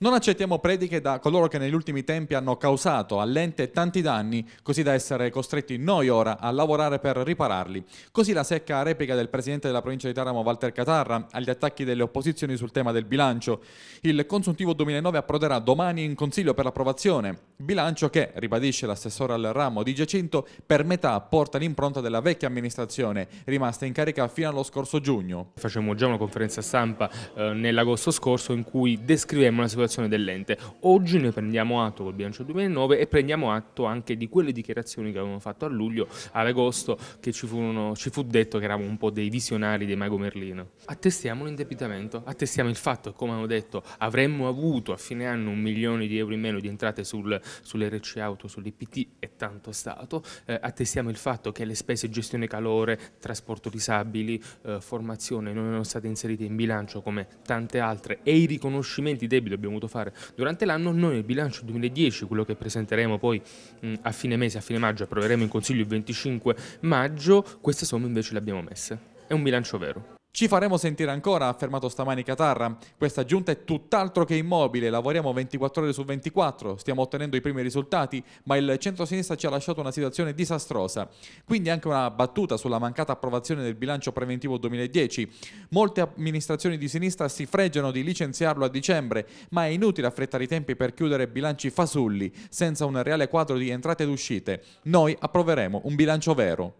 Non accettiamo prediche da coloro che negli ultimi tempi hanno causato all'ente tanti danni, così da essere costretti noi ora a lavorare per ripararli. Così la secca replica del presidente della provincia di Taramo Walter Catarra agli attacchi delle opposizioni sul tema del bilancio. Il consuntivo 2009 approderà domani in Consiglio per l'approvazione. Bilancio che, ribadisce l'assessore al ramo di Giacinto, per metà porta l'impronta della vecchia amministrazione, rimasta in carica fino allo scorso giugno. Facciamo già una conferenza stampa eh, nell'agosto scorso in cui descrivemmo la situazione dell'ente. Oggi ne prendiamo atto col bilancio 2009 e prendiamo atto anche di quelle dichiarazioni che avevamo fatto a luglio, ad agosto, che ci, furono, ci fu detto che eravamo un po' dei visionari dei Mago Merlino. Attestiamo l'indebitamento, attestiamo il fatto, come hanno detto, avremmo avuto a fine anno un milione di euro in meno di entrate sul sull'RC auto, sull'IPT è tanto stato, eh, attestiamo il fatto che le spese gestione calore, trasporto disabili, eh, formazione non erano state inserite in bilancio come tante altre e i riconoscimenti debiti abbiamo dovuto fare durante l'anno, noi nel bilancio 2010, quello che presenteremo poi mh, mm, a fine mese, a fine maggio, approveremo in Consiglio il 25 maggio, queste somme invece le abbiamo messe. È un bilancio vero. Ci faremo sentire ancora, ha affermato stamani Catarra. Questa giunta è tutt'altro che immobile, lavoriamo 24 ore su 24, stiamo ottenendo i primi risultati, ma il centro-sinistra ci ha lasciato una situazione disastrosa. Quindi anche una battuta sulla mancata approvazione del bilancio preventivo 2010. Molte amministrazioni di sinistra si fregiano di licenziarlo a dicembre, ma è inutile affrettare i tempi per chiudere bilanci fasulli, senza un reale quadro di entrate ed uscite. Noi approveremo un bilancio vero.